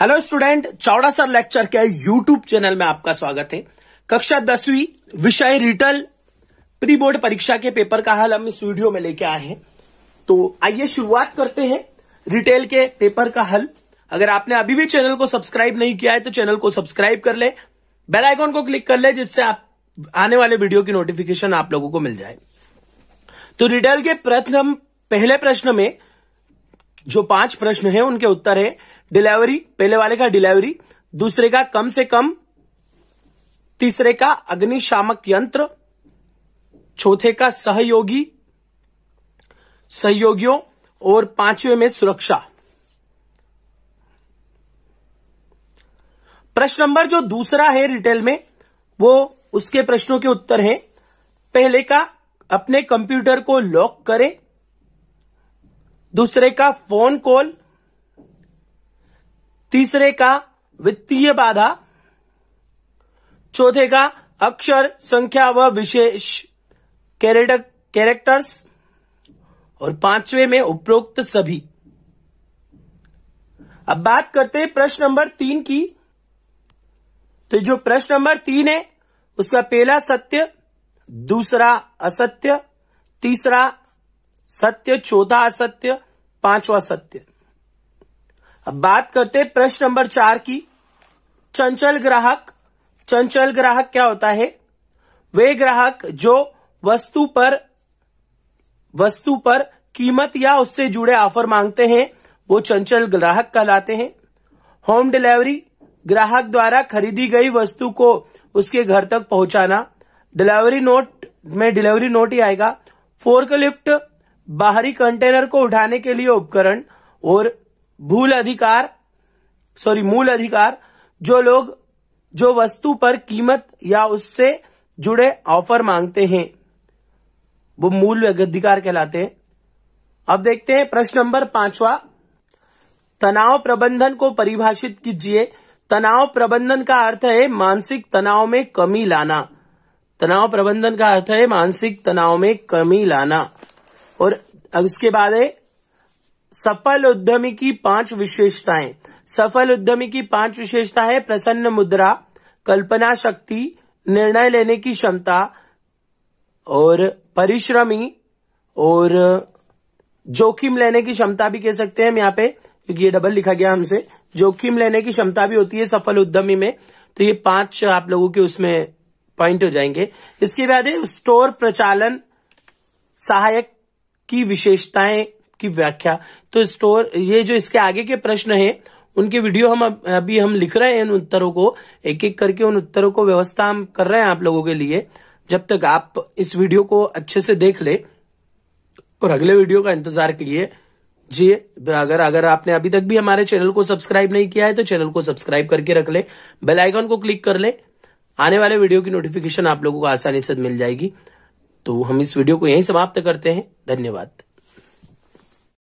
hello student चौड़ा sir lecture के YouTube channel में आपका स्वागत है कक्षा दसवीं विषय रिटल प्री बोर्ड परीक्षा के पेपर का हल हम इस वीडियो में लेके आए हैं तो आइए शुरुआत करते हैं रिटेल के पेपर का हल अगर आपने अभी भी चैनल को सब्सक्राइब नहीं किया है तो चैनल को सब्सक्राइब कर ले बेल आइकॉन को क्लिक कर ले जिससे आप आने वाले वीडियो की नोटिफिकेशन आप लोगों को मिल जाए तो रिटेल के प्रथम पहले प्रश्न में जो पांच प्रश्न है उनके उत्तर है डिलीवरी पहले वाले का डिलीवरी दूसरे का कम से कम तीसरे का अग्निशामक यंत्र चौथे का सहयोगी सहयोगियों और पांचवे में सुरक्षा प्रश्न नंबर जो दूसरा है रिटेल में वो उसके प्रश्नों के उत्तर हैं पहले का अपने कंप्यूटर को लॉक करें दूसरे का फोन कॉल तीसरे का वित्तीय बाधा चौथे का अक्षर संख्या व विशेष कैरेक्टर्स और पांचवे में उपरोक्त सभी अब बात करते हैं प्रश्न नंबर तीन की तो जो प्रश्न नंबर तीन है उसका पहला सत्य दूसरा असत्य तीसरा सत्य चौथा असत्य पांचवा सत्य अब बात करते हैं प्रश्न नंबर चार की चंचल ग्राहक चंचल ग्राहक क्या होता है वे ग्राहक जो वस्तु पर वस्तु पर कीमत या उससे जुड़े ऑफर मांगते हैं वो चंचल ग्राहक कहलाते हैं होम डिलीवरी ग्राहक द्वारा खरीदी गई वस्तु को उसके घर तक पहुंचाना डिलीवरी नोट में डिलीवरी नोट ही आएगा फोर्कलिफ्ट बाहरी कंटेनर को उठाने के लिए उपकरण और भूल अधिकार सॉरी मूल अधिकार जो लोग जो वस्तु पर कीमत या उससे जुड़े ऑफर मांगते हैं वो मूल अधिकार कहलाते हैं अब देखते हैं प्रश्न नंबर पांचवा तनाव प्रबंधन को परिभाषित कीजिए तनाव प्रबंधन का अर्थ है मानसिक तनाव में कमी लाना तनाव प्रबंधन का अर्थ है मानसिक तनाव में कमी लाना और अब इसके बाद है सफल उद्यमी की पांच विशेषताएं सफल उद्यमी की पांच विशेषता है प्रसन्न मुद्रा कल्पना शक्ति निर्णय लेने की क्षमता और परिश्रमी और जोखिम लेने की क्षमता भी कह सकते हैं हम यहाँ पे क्योंकि ये डबल लिखा गया हमसे जोखिम लेने की क्षमता भी होती है सफल उद्यमी में तो ये पांच आप लोगों के उसमें पॉइंट हो जाएंगे इसके बाद है स्टोर प्रचालन सहायक की विशेषताएं की व्याख्या तो स्टोर ये जो इसके आगे के प्रश्न है उनके वीडियो हम अभी हम लिख रहे हैं उन उत्तरों को एक एक करके उन उत्तरों को व्यवस्था हम कर रहे हैं आप लोगों के लिए जब तक आप इस वीडियो को अच्छे से देख ले और अगले वीडियो का इंतजार करिए जी अगर अगर आपने अभी तक भी हमारे चैनल को सब्सक्राइब नहीं किया है तो चैनल को सब्सक्राइब करके रख ले बेल आइकन को क्लिक कर ले आने वाले वीडियो की नोटिफिकेशन आप लोगों को आसानी से मिल जाएगी तो हम इस वीडियो को यहीं समाप्त करते हैं धन्यवाद